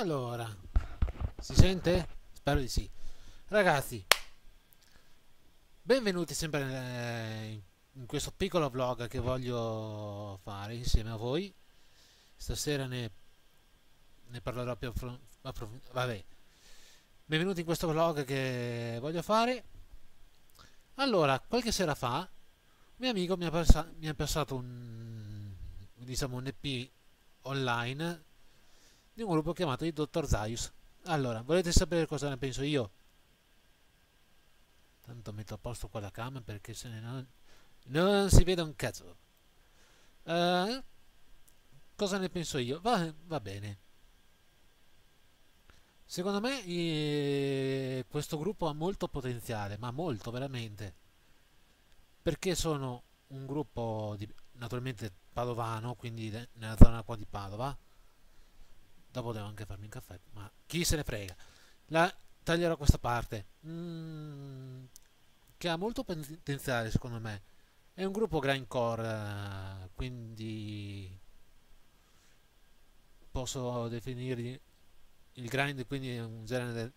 Allora, si sente? Spero di sì. Ragazzi, benvenuti sempre eh, in questo piccolo vlog che voglio fare insieme a voi. Stasera ne, ne parlerò più approfonditamente. Vabbè. Benvenuti in questo vlog che voglio fare. Allora, qualche sera fa, un mio amico mi ha, passato un, diciamo, un EP online di un gruppo chiamato il Dottor Zaius. Allora, volete sapere cosa ne penso io? Tanto metto a posto qua la cama perché se ne non, non si vede un cazzo. Uh, cosa ne penso io? Va, va bene. Secondo me eh, questo gruppo ha molto potenziale, ma molto veramente. Perché sono un gruppo di, naturalmente padovano, quindi nella zona qua di Padova, Dopo devo anche farmi un caffè, ma chi se ne frega. La taglierò questa parte, mm, che ha molto potenziale secondo me. È un gruppo grindcore, quindi posso definire il grind quindi un, genere,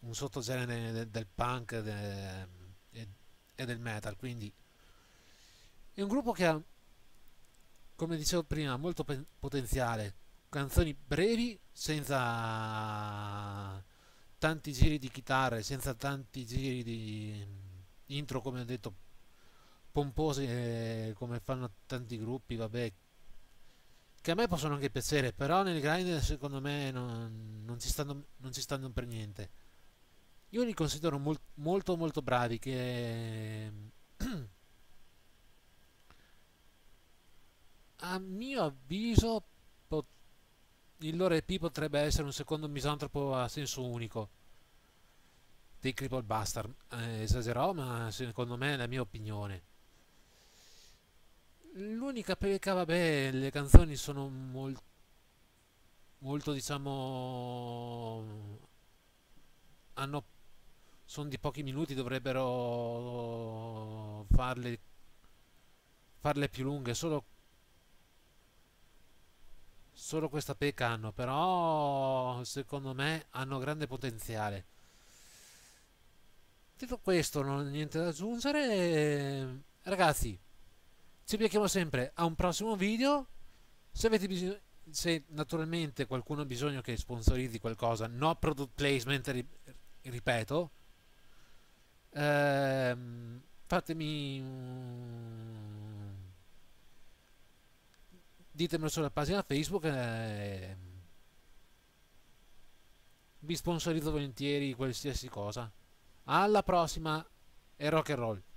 un sottogenere del, del punk e de, del metal, quindi è un gruppo che ha, come dicevo prima, molto potenziale canzoni brevi, senza tanti giri di chitarre, senza tanti giri di mm, intro, come ho detto, pompose eh, come fanno tanti gruppi, vabbè, che a me possono anche piacere, però nel grind secondo me non, non, ci, stanno, non ci, stanno, per niente. Io li considero mol, molto molto bravi, che... a mio avviso potrebbero il loro EP potrebbe essere un secondo misantropo a senso unico dei Cripple Buster. Eh, esagerò, ma secondo me è la mia opinione. L'unica pecca, vabbè, le canzoni sono molto, molto diciamo, hanno, sono di pochi minuti, dovrebbero farle, farle più lunghe, solo solo questa pecca hanno, però secondo me hanno grande potenziale. Detto questo, non ho niente da aggiungere. Ragazzi, ci becchiamo sempre a un prossimo video. Se avete bisogno, se naturalmente qualcuno ha bisogno che sponsorizzi qualcosa, no product placement, ripeto, ehm, fatemi un ditemelo sulla pagina Facebook. Eh, vi sponsorizzo volentieri qualsiasi cosa. Alla prossima e rock and roll.